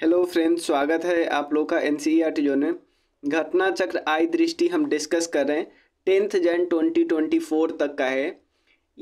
hello friends स्वागत है आप लोग का एन सी e में घटना चक्र आय दृष्टि हम डिस्कस कर रहे हैं tenth Jan twenty twenty four तक का है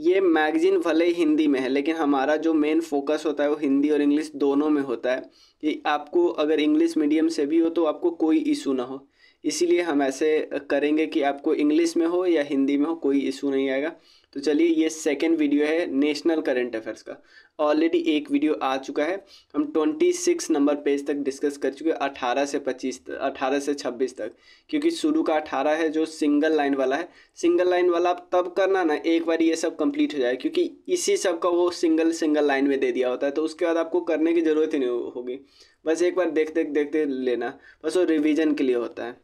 ये मैगजीन भले ही हिंदी में है लेकिन हमारा जो मेन फोकस होता है वो हिंदी और इंग्लिश दोनों में होता है कि आपको अगर इंग्लिश मीडियम से भी हो तो आपको कोई इशू ना हो इसीलिए हम ऐसे करेंगे कि आपको इंग्लिश में हो या हिंदी में हो कोई इशू नहीं आएगा तो चलिए ये सेकेंड वीडियो है नेशनल करेंट अफेयर्स का ऑलरेडी एक वीडियो आ चुका है हम ट्वेंटी सिक्स नंबर पेज तक डिस्कस कर चुके हैं अठारह से पच्चीस अठारह से छब्बीस तक क्योंकि शुरू का अठारह है जो सिंगल लाइन वाला है सिंगल लाइन वाला आप तब करना ना एक बार ये सब कंप्लीट हो जाए क्योंकि इसी सब का वो सिंगल सिंगल लाइन में दे दिया होता है तो उसके बाद आपको करने की ज़रूरत ही नहीं होगी बस एक बार देखते देखते लेना बस वो रिविज़न के लिए होता है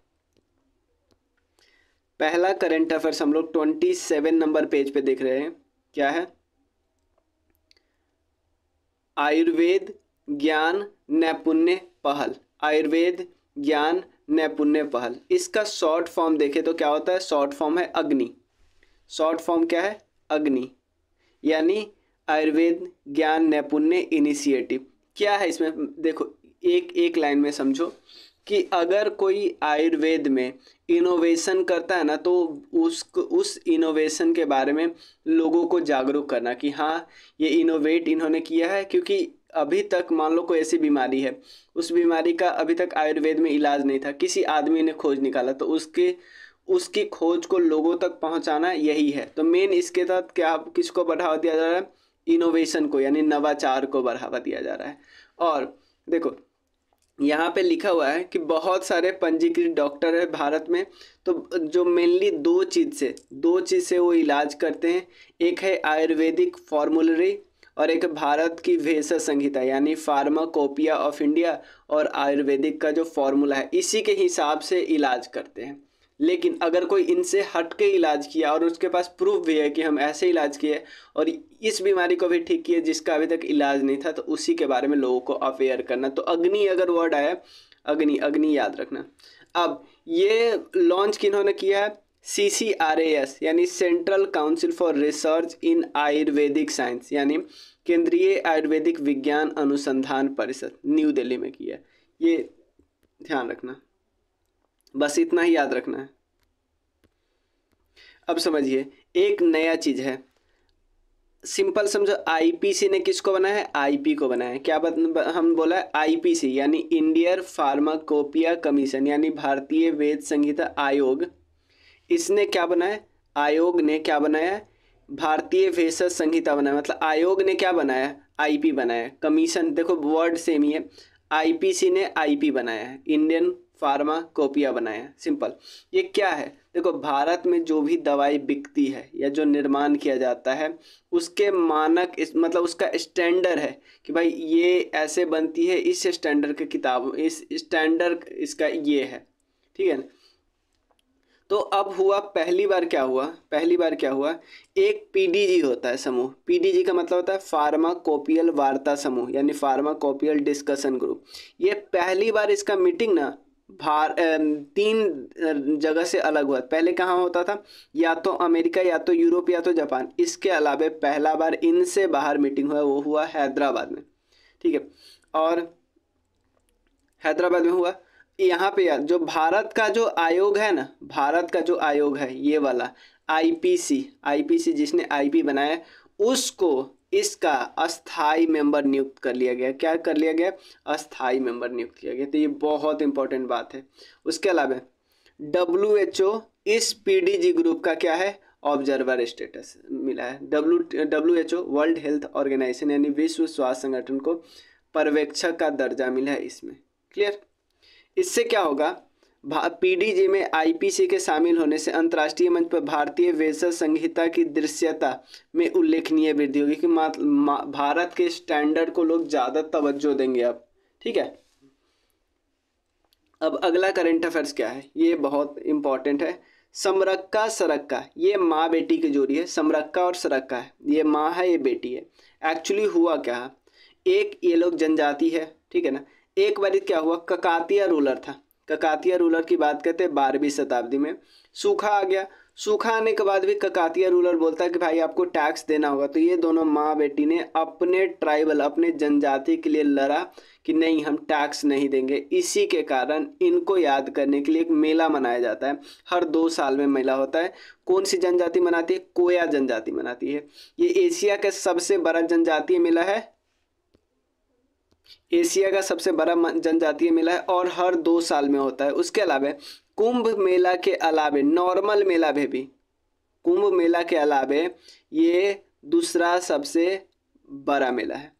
पहला करंट अफेयर्स हम लोग ट्वेंटी सेवन नंबर पेज पे देख रहे हैं क्या है आयुर्वेद ज्ञान नैपुण्य पहल आयुर्वेद ज्ञान नैपुण्य पहल इसका शॉर्ट फॉर्म देखें तो क्या होता है शॉर्ट फॉर्म है अग्नि शॉर्ट फॉर्म क्या है अग्नि यानी आयुर्वेद ज्ञान नैपुण्य इनिशिएटिव क्या है इसमें देखो एक एक लाइन में समझो कि अगर कोई आयुर्वेद में इनोवेशन करता है ना तो उस उस इनोवेशन के बारे में लोगों को जागरूक करना कि हाँ ये इनोवेट इन्होंने किया है क्योंकि अभी तक मान लो कोई ऐसी बीमारी है उस बीमारी का अभी तक आयुर्वेद में इलाज नहीं था किसी आदमी ने खोज निकाला तो उसके उसकी खोज को लोगों तक पहुंचाना यही है तो मेन इसके तहत क्या किसको बढ़ावा दिया जा रहा है इनोवेशन को यानी नवाचार को बढ़ावा दिया जा रहा है और देखो यहाँ पे लिखा हुआ है कि बहुत सारे पंजीकृत डॉक्टर है भारत में तो जो मेनली दो चीज़ से दो चीज़ से वो इलाज करते हैं एक है आयुर्वेदिक फॉर्मुलरी और एक भारत की भेषज संहिता यानी फार्माकोपिया ऑफ इंडिया और आयुर्वेदिक का जो फॉर्मूला है इसी के हिसाब से इलाज करते हैं लेकिन अगर कोई इनसे हट के इलाज किया और उसके पास प्रूफ भी है कि हम ऐसे इलाज किए और इस बीमारी को भी ठीक किए जिसका अभी तक इलाज नहीं था तो उसी के बारे में लोगों को अवेयर करना तो अग्नि अगर वर्ड आया अग्नि अग्नि याद रखना अब ये लॉन्च किन्होंने किया है C C R A S यानी central council for research in Ayurvedic science यानी केंद्रीय आयुर्वेदिक विज्ञान अनुसंधान परिषद न्यू दिल्ली में किया ये ध्यान रखना बस इतना ही याद रखना है अब समझिए एक नया चीज़ है सिंपल समझो आईपीसी ने किसको बनाया है आईपी को बनाया है क्या बत, हम बोला है आईपीसी यानी इंडियन फार्माकोपिया कमीशन यानी भारतीय वेद संहिता आयोग इसने क्या बनाया आयोग ने क्या बनाया भारतीय भेषज संहिता बनाया मतलब आयोग ने क्या बनाया आईपी बनाया कमीशन देखो वर्ड सेम ही है आईपीसी ने आईपी बनाया है इंडियन फार्माकोपिया बनाया सिंपल ये क्या है देखो भारत में जो भी दवाई बिकती है या जो निर्माण किया जाता है उसके मानक इस मतलब उसका स्टैंडर्ड है कि भाई ये ऐसे बनती है इस स्टैंडर्ड के किताब इस स्टैंडर्ड इसका ये है ठीक है ना तो अब हुआ पहली बार क्या हुआ पहली बार क्या हुआ एक पीडीजी होता है समूह पीडीजी का मतलब होता है फार्माकोपियल वार्ता समूह यानी फार्माकोपियल डिस्कशन ग्रुप ये पहली बार इसका मीटिंग ना भार तीन जगह से अलग हुआ पहले कहाँ होता था या तो अमेरिका या तो यूरोप या तो जापान इसके अलावा पहला बार इनसे बाहर मीटिंग हुआ वो हुआ हैदराबाद में ठीक है और हैदराबाद में हुआ यहाँ पे यार जो भारत का जो आयोग है ना भारत का जो आयोग है ये वाला आईपीसी आईपीसी जिसने आईपी बनाया उसको इसका अस्थाई मेंबर नियुक्त कर लिया गया क्या कर लिया गया अस्थाई मेंबर नियुक्त किया गया तो ये बहुत इंपॉर्टेंट बात है उसके अलावा डब्ल्यू एच ओ इस पीडीजी ग्रुप का क्या है ऑब्जर्वर स्टेटस मिला है W W H O world health organisation यानी विश्व स्वास्थ्य संगठन को पर्यवेक्षक का दर्जा मिला है इसमें क्लियर इससे क्या होगा पीडीजी में आईपीसी के शामिल होने से अंतर्राष्ट्रीय मंच पर भारतीय वेसर संहिता की दृश्यता में उल्लेखनीय वृद्धि होगी कि भारत के स्टैंडर्ड को लोग ज़्यादा तवज्जो देंगे अब ठीक है अब अगला करंट अफेयर्स क्या है ये बहुत इंपॉर्टेंट है समरक्का सरक्का ये माँ बेटी की जोड़ी है समरक्का और सरक्का है ये माँ है ये बेटी है एक्चुअली हुआ क्या है एक ये लोग जनजाति है ठीक है ना एक बार क्या हुआ ककातिया रूलर था ककातिया रूलर की बात करते हैं बारहवीं शताब्दी में सूखा आ गया सूखा आने के बाद भी ककातिया रूलर बोलता है कि भाई आपको टैक्स देना होगा तो ये दोनों माँ बेटी ने अपने ट्राइबल अपने जनजाति के लिए लड़ा कि नहीं हम टैक्स नहीं देंगे इसी के कारण इनको याद करने के लिए एक मेला मनाया जाता है हर दो साल में मेला होता है कौन सी जनजाति मनाती है कोया जनजाति मनाती है ये एशिया का सबसे बड़ा जनजातीय मेला है एशिया का सबसे बड़ा जनजातीय मेला है और हर दो साल में होता है उसके अलावा कुंभ मेला के अलावे नॉर्मल मेला में भी कुंभ मेला के अलावे ये दूसरा सबसे बड़ा मेला है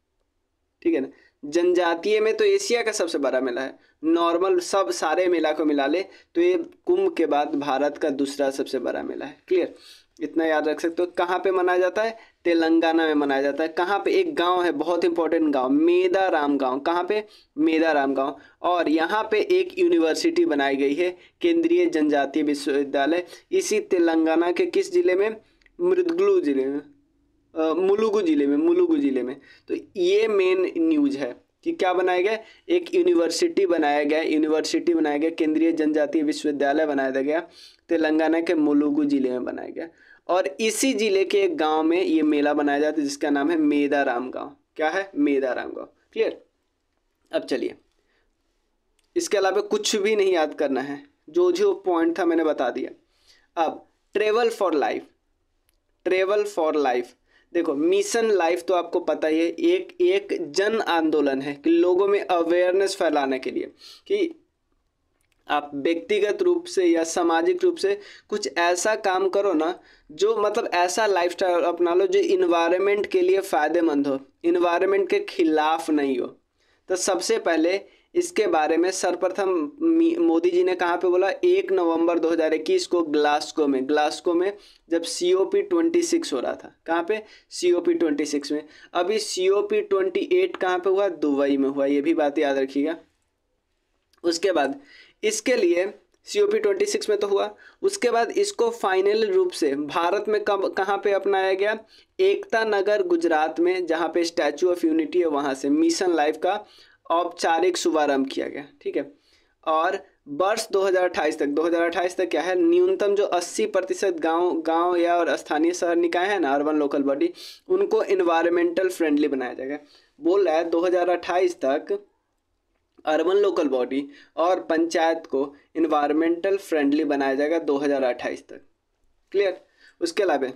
ठीक है ना जनजातीय में तो एशिया का सबसे बड़ा मेला है नॉर्मल सब सारे मेला को मिला ले तो ये कुंभ के बाद भारत का दूसरा सबसे बड़ा मेला है क्लियर इतना याद रख सकते हो कहाँ पे मनाया जाता है तेलंगाना में मनाया जाता है कहाँ पे एक गांव है बहुत इंपॉर्टेंट गांव मेदाराम गाँव कहाँ पे मेदाराम गाँव और यहाँ पे एक यूनिवर्सिटी बनाई गई है केंद्रीय जनजातीय विश्वविद्यालय इसी तेलंगाना के किस जिले में मृदगलू जिले में मुलुगु जिले में मुलुगु जिले में तो ये मेन न्यूज है कि क्या बनाया गया एक यूनिवर्सिटी बनाया गया यूनिवर्सिटी बनाया गया केंद्रीय जनजातीय विश्वविद्यालय बनाया गया तेलंगाना के मुलुगु जिले में बनाया गया और इसी ज़िले के एक गांव में ये मेला बनाया जाता है जिसका नाम है मेदाराम गांव क्या है मेदाराम गांव क्लियर अब चलिए इसके अलावा कुछ भी नहीं याद करना है जो जो पॉइंट था मैंने बता दिया अब travel for life travel for life देखो मिशन लाइफ तो आपको पता ही है एक एक जन आंदोलन है कि लोगों में अवेयरनेस फैलाने के लिए कि आप व्यक्तिगत रूप से या सामाजिक रूप से कुछ ऐसा काम करो ना जो मतलब ऐसा लाइफस्टाइल अपना लो जो इन्वायरमेंट के लिए फ़ायदेमंद हो इन्वायरमेंट के खिलाफ नहीं हो तो सबसे पहले इसके बारे में सर्वप्रथम मोदी जी ने कहाँ पे बोला एक नवंबर 2021 को ग्लास्को में ग्लास्को में जब C O P twenty six हो रहा था कहाँ पे C O P twenty six में अभी C O P twenty eight कहाँ पर हुआ दुबई में हुआ ये भी बात याद रखिएगा उसके बाद इसके लिए C O P twenty six में तो हुआ उसके बाद इसको फाइनल रूप से भारत में कब कहाँ पे अपनाया गया एकता नगर गुजरात में जहाँ पे स्टैचू ऑफ यूनिटी है वहाँ से मिशन लाइफ का औपचारिक शुभारंभ किया गया ठीक है और वर्ष 2028 तक 2028 तक क्या है न्यूनतम जो 80 प्रतिशत गाँव गाँव या और स्थानीय शहर निकाय है ना अर्बन लोकल बॉडी उनको इन्वायरमेंटल फ्रेंडली बनाया जाएगा बोल रहा है दो तक अर्बन लोकल बॉडी और पंचायत को इन्वायरमेंटल फ्रेंडली बनाया जाएगा 2028 तक क्लियर उसके अलावा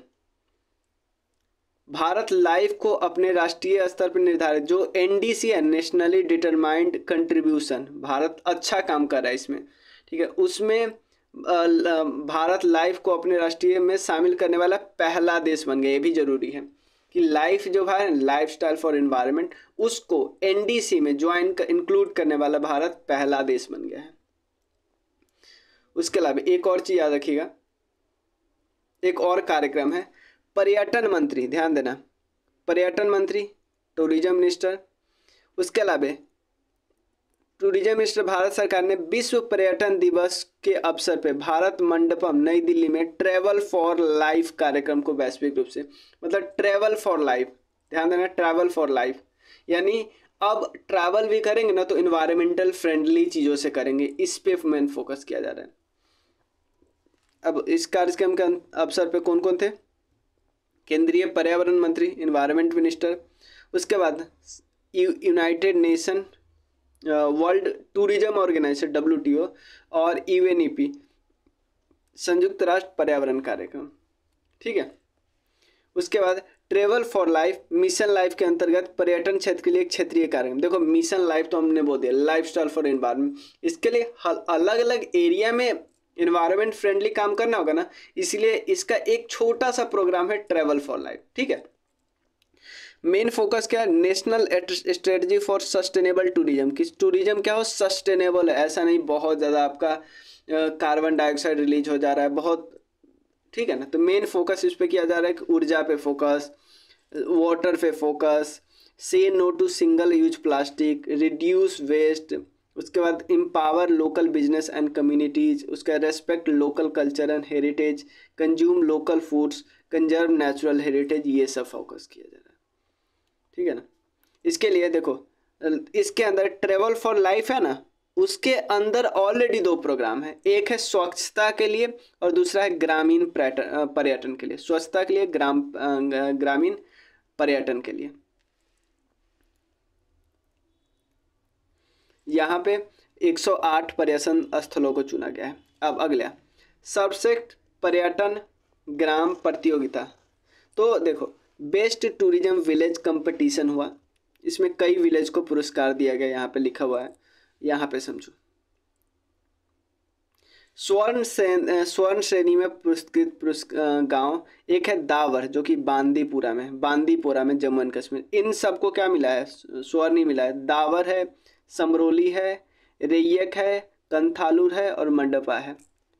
भारत लाइफ को अपने राष्ट्रीय स्तर पर निर्धारित जो एनडीसी है नेशनली डिटरमाइंड कंट्रीब्यूशन भारत अच्छा काम कर रहा है इसमें ठीक है उसमें भारत लाइफ को अपने राष्ट्रीय में शामिल करने वाला पहला देश बन गया ये भी जरूरी है कि लाइफ जो है लाइफ स्टाइल फॉर इन्वायरमेंट उसको एनडीसी में ज्वाइन कर, इंक्लूड करने वाला भारत पहला देश बन गया है उसके अलावा एक और चीज़ याद रखिएगा एक और कार्यक्रम है पर्यटन मंत्री ध्यान देना पर्यटन मंत्री टूरिज्म मिनिस्टर उसके अलावा टूरिज्म मिनिस्टर भारत सरकार ने विश्व पर्यटन दिवस के अवसर पर भारत मंडपम नई दिल्ली में ट्रेवल फॉर लाइफ कार्यक्रम को वैश्विक रूप से मतलब ट्रेवल फॉर लाइफ ध्यान देना ट्रेवल फॉर लाइफ यानी अब ट्रैवल भी करेंगे ना तो इन्वायरमेंटल फ्रेंडली चीज़ों से करेंगे इस पे मेन फोकस किया जा रहा है अब इस कार्यक्रम के अवसर पर कौन कौन थे केंद्रीय पर्यावरण मंत्री इन्वायरमेंट मिनिस्टर उसके बाद United Nation World Tourism Organisation W और ई e e संयुक्त राष्ट्र पर्यावरण कार्यक्रम ठीक है उसके बाद travel for life mission life के अंतर्गत पर्यटन क्षेत्र के लिए एक क्षेत्रीय कार्यक्रम देखो मिशन लाइफ तो हमने बोल दिया लाइफ स्टाइल फॉर एनवायरमेंट इसके लिए अलग अलग एरिया में इन्वायरमेंट फ्रेंडली काम करना होगा ना इसलिए इसका एक छोटा सा प्रोग्राम है ट्रेवल फॉर लाइफ ठीक है मेन फोकस क्या है national strategy for sustainable tourism कि टूरिज्म क्या हो सस्टेनेबल है ऐसा नहीं बहुत ज़्यादा आपका कार्बन डाइऑक्साइड रिलीज हो जा रहा है बहुत ठीक है ना तो मेन फोकस इस पर किया जा रहा है कि ऊर्जा पे फोकस वाटर पे focus say no to single use plastic reduce waste उसके बाद empower local business and communities उसका respect local culture and heritage consume local foods conserve natural heritage ये सब फोकस किया जा रहा है ठीक है ना इसके लिए देखो इसके अंदर ट्रेवल फॉर लाइफ है ना उसके अंदर ऑलरेडी दो प्रोग्राम है एक है स्वच्छता के लिए और दूसरा है ग्रामीण पर्यटन पर्यटन के लिए स्वच्छता के लिए ग्राम ग्रामीण पर्यटन के लिए यहाँ पे 108 पर्यटन स्थलों को चुना गया है अब अगला सबसे पर्यटन ग्राम प्रतियोगिता तो देखो बेस्ट टूरिज्म विलेज कंपटीशन हुआ इसमें कई विलेज को पुरस्कार दिया गया यहाँ पे लिखा हुआ है यहाँ पे समझो स्वर्ण स्वर्ण श्रेणी में पुरस्कृत गांव एक है दावर जो कि बांदीपुरा में बांदीपुरा में जम्मू एंड कश्मीर इन सबको क्या मिला है स्वर्ण ही मिला है दावर है समरोली है रेयक है कंथालूर है और मंडपा है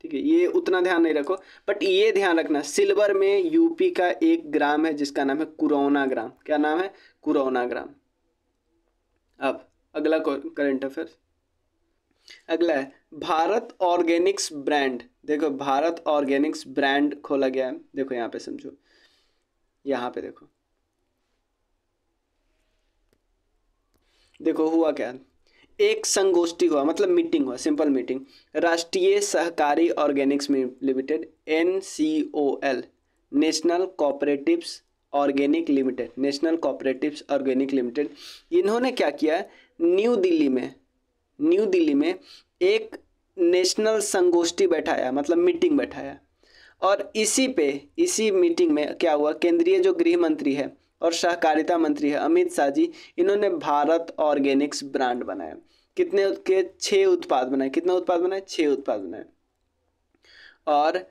ठीक है ये उतना ध्यान नहीं रखो बट ये ध्यान रखना सिल्वर में यूपी का एक ग्राम है जिसका नाम है कुरौना ग्राम क्या नाम है कुरौना ग्राम अब अगला करंट अफेयर अगला है भारत ऑर्गेनिक्स ब्रांड देखो भारत ऑर्गेनिक्स ब्रांड खोला गया है देखो यहाँ पे समझो यहाँ पे देखो देखो हुआ क्या एक संगोष्ठी हुआ मतलब मीटिंग हुआ सिंपल मीटिंग राष्ट्रीय सहकारी organics limited N C O L national cooperatives organic limited national cooperatives organic limited इन्होंने क्या किया न्यू दिल्ली में न्यू दिल्ली में एक नेशनल संगोष्ठी बैठाया मतलब मीटिंग बैठाया और इसी पे इसी मीटिंग में क्या हुआ केंद्रीय जो गृह मंत्री है और सहकारिता मंत्री है अमित शाह जी इन्होंने भारत ऑर्गेनिक्स ब्रांड बनाया कितने के छः उत्पाद बनाए कितना उत्पाद बनाए छः उत्पाद बनाए और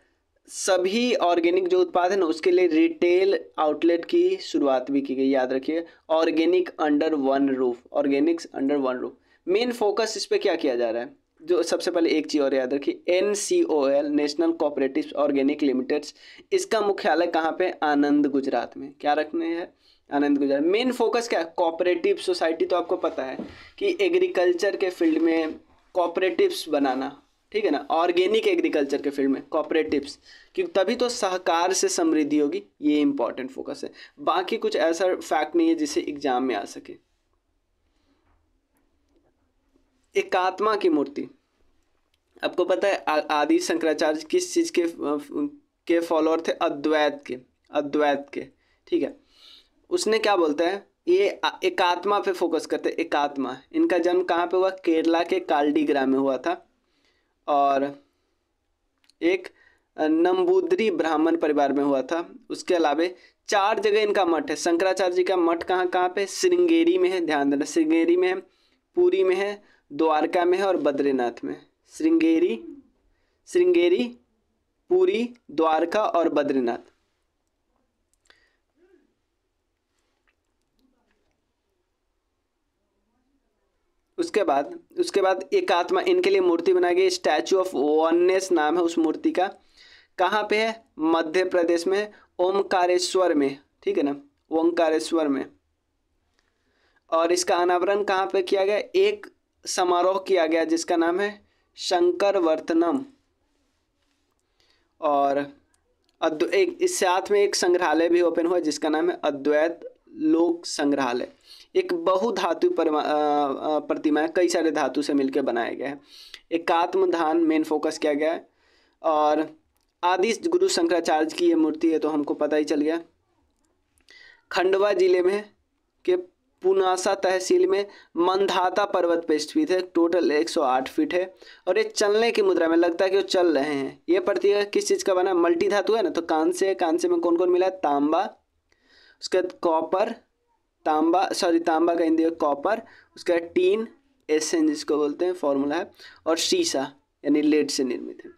सभी ऑर्गेनिक जो उत्पाद है ना उसके लिए रिटेल आउटलेट की शुरुआत भी की गई याद रखिए organic under one roof organics under one roof main focus इस पर क्या किया जा रहा है जो सबसे पहले एक चीज़ और याद रखिए N C O L national cooperative organic limiteds इसका मुख्यालय कहाँ पे आनंद गुजरात में क्या रखने है आनंद गुजरात मेन फोकस क्या है कोऑपरेटिव सोसाइटी तो आपको पता है कि एग्रीकल्चर के फील्ड में कोऑपरेटिव्स बनाना ठीक है ना ऑर्गेनिक एग्रीकल्चर के फील्ड में कॉपरेटिव्स क्योंकि तभी तो सहकार से समृद्धि होगी ये इंपॉर्टेंट फोकस है बाकी कुछ ऐसा फैक्ट नहीं है जिसे एग्जाम में आ सके एकात्मा की मूर्ति आपको पता है आदि शंकराचार्य किस चीज़ के के फॉलोअर थे अद्वैत के अद्वैत के ठीक है उसने क्या बोलता है ये एकात्मा पे फोकस करते हैं एकात्मा इनका जन्म कहाँ पे हुआ केरला के ग्राम में हुआ था और एक नम्बूदरी ब्राह्मण परिवार में हुआ था उसके अलावा चार जगह इनका मठ है शंकराचार्य जी का मठ कहाँ कहाँ पे श्रृंगेरी में है ध्यान देना श्रृंगेरी में है पूरी में है द्वारका में है और बद्रीनाथ में श्रृंगेरी श्रृंगेरी पूरी द्वारका और बद्रीनाथ उसके बाद उसके बाद एक आत्मा इनके लिए मूर्ति बनाई गई स्टैचू ऑफ वननेस नाम है उस मूर्ति का कहाँ पे है मध्य प्रदेश में ओमकारेश्वर में ठीक है ना ओंकारेश्वर में और इसका अनावरण कहाँ पे किया गया एक समारोह किया गया जिसका नाम है शंकरवर्तनम और एक इस साथ में एक संग्रहालय भी ओपन हुआ जिसका नाम है अद्वैत लोक संग्रहालय एक बहु धातु प्रतिमा है कई सारे धातु से मिलकर बनाया गया है एकात्म धान मेन फोकस किया गया है और आदि गुरु शंकराचार्य की ये मूर्ति है तो हमको पता ही चल गया खंडवा जिले में के पुनासा तहसील में मंधाता पर्वत पर स्थित है टोटल 108 फीट है और ये चलने की मुद्रा में लगता है कि वो चल रहे हैं ये प्रतीक किस चीज़ का बना है मल्टी धातु है ना तो कांसे कांसे में कौन कौन मिला है तांबा उसके बाद कॉपर तांबा सॉरी तांबा का हिंदी कॉपर उसके बाद टीन एस एन जिसको बोलते हैं फॉर्मूला है और शीशा यानी लेड से निर्मित है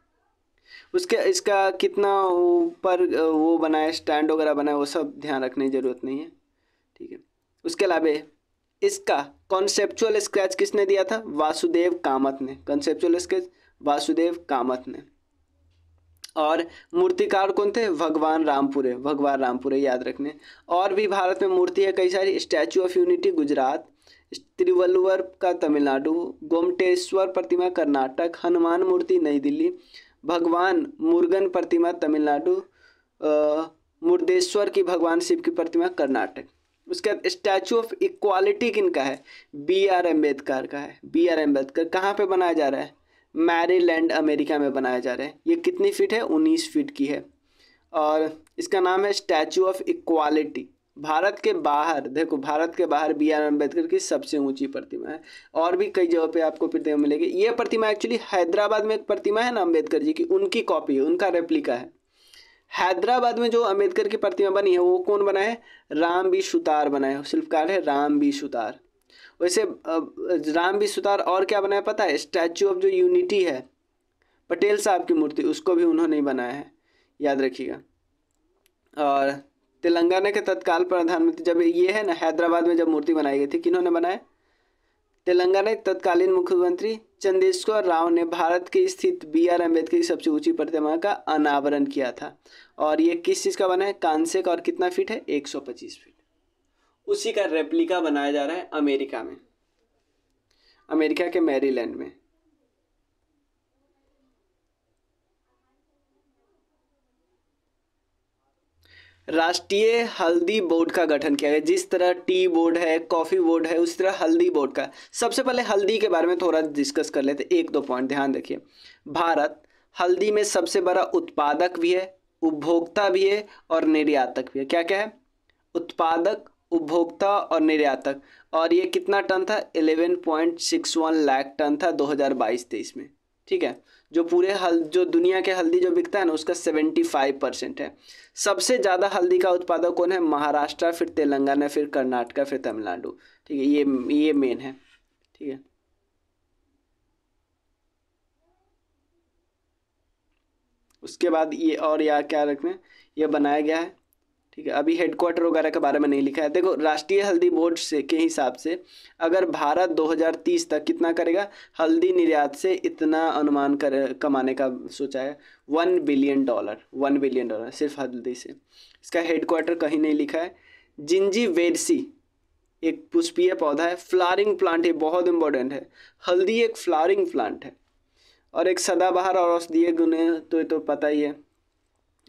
उसके इसका कितना ऊपर वो बनाए स्टैंड वगैरह बनाए वो सब ध्यान रखने की ज़रूरत नहीं है ठीक है उसके अलावा इसका कॉन्सेप्चुअल स्क्रैच किसने दिया था वासुदेव कामत ने कॉन्सेप्चुअल स्केच वासुदेव कामत ने और मूर्तिकार कौन थे भगवान रामपुरे भगवान रामपुरे याद रखने और भी भारत में मूर्ति है कई सारी statue of unity Gujarat Thiruvalluvar का तमिलनाडु गोमटेश्वर प्रतिमा कर्नाटक हनुमान मूर्ति नई दिल्ली भगवान मुर्गन प्रतिमा तमिलनाडु मुर्देश्वर की भगवान शिव की प्रतिमा कर्नाटक उसके बाद स्टैचू ऑफ इक्वालिटी किन का है बी आर अम्बेडकर का है बी आर अम्बेडकर कहाँ पे बनाया जा रहा है मैरीलैंड अमेरिका में बनाया जा रहा है ये कितनी फीट है उन्नीस फीट की है और इसका नाम है स्टैचू ऑफ इक्वालिटी भारत के बाहर देखो भारत के बाहर बी आर अम्बेडकर की सबसे ऊंची प्रतिमा है और भी कई जगह पे आपको प्रतिमा मिलेगी ये प्रतिमा एक्चुअली हैदराबाद में एक प्रतिमा है ना अम्बेडकर जी की उनकी कॉपी है उनका रेप्लिका है हैदराबाद में जो अम्बेडकर की प्रतिमा बनी है वो कौन बना है राम बी सुतार बना है शिल्पकार है राम बी सुतार वैसे राम बी सुतार और क्या बनाया पता है स्टैचू ऑफ जो यूनिटी है पटेल साहब की मूर्ति उसको भी उन्होंने बनाया है याद रखिएगा और तेलंगाना के तत्काल प्रधानमंत्री जब ये है ना हैदराबाद में जब मूर्ति बनाई गई थी किन्होंने बनाया तेलंगाना के तत्कालीन मुख्यमंत्री चंदेश्वर राव ने भारत के स्थित बी आर अम्बेडकर की सबसे ऊंची प्रतिमा का अनावरण किया था और ये किस चीज़ का बना है कांसे का और कितना फीट है 125 फीट उसी का रेप्लिका बनाया जा रहा है अमेरिका में अमेरिका के मैरीलैंड में राष्ट्रीय हल्दी बोर्ड का गठन किया गया जिस तरह टी बोर्ड है कॉफ़ी बोर्ड है उस तरह हल्दी बोर्ड का सबसे पहले हल्दी के बारे में थोड़ा डिस्कस कर लेते एक दो पॉइंट ध्यान रखिए भारत हल्दी में सबसे बड़ा उत्पादक भी है उपभोक्ता भी है और निर्यातक भी है क्या क्या है उत्पादक उपभोक्ता और निर्यातक और ये कितना टन था 11.61 लाख टन था 2022-23 में ठीक है जो पूरे हल जो दुनिया के हल्दी जो बिकता है ना उसका सेवेंटी फाइव परसेंट है सबसे ज़्यादा हल्दी का उत्पादक कौन है महाराष्ट्र फिर तेलंगाना फिर कर्नाटका फिर तमिलनाडु ठीक है ये ये मेन है ठीक है उसके बाद ये और यह क्या रखना ये बनाया गया है ठीक है अभी हेडक्वार्टर वगैरह के बारे में नहीं लिखा है देखो राष्ट्रीय हल्दी बोर्ड से के हिसाब से अगर भारत 2030 तक कितना करेगा हल्दी निर्यात से इतना अनुमान कर कमाने का सोचा है one billion dollar one billion dollar सिर्फ हल्दी से इसका हेडक्वार्टर कहीं नहीं लिखा है जिंजी वेरसी एक पुष्पीय पौधा है फ्लारिंग प्लांट ये बहुत इंपॉर्टेंट है हल्दी एक फ्लारिंग प्लांट है और एक सदाबहार और औषधीय गुण है तो ये तो पता ही है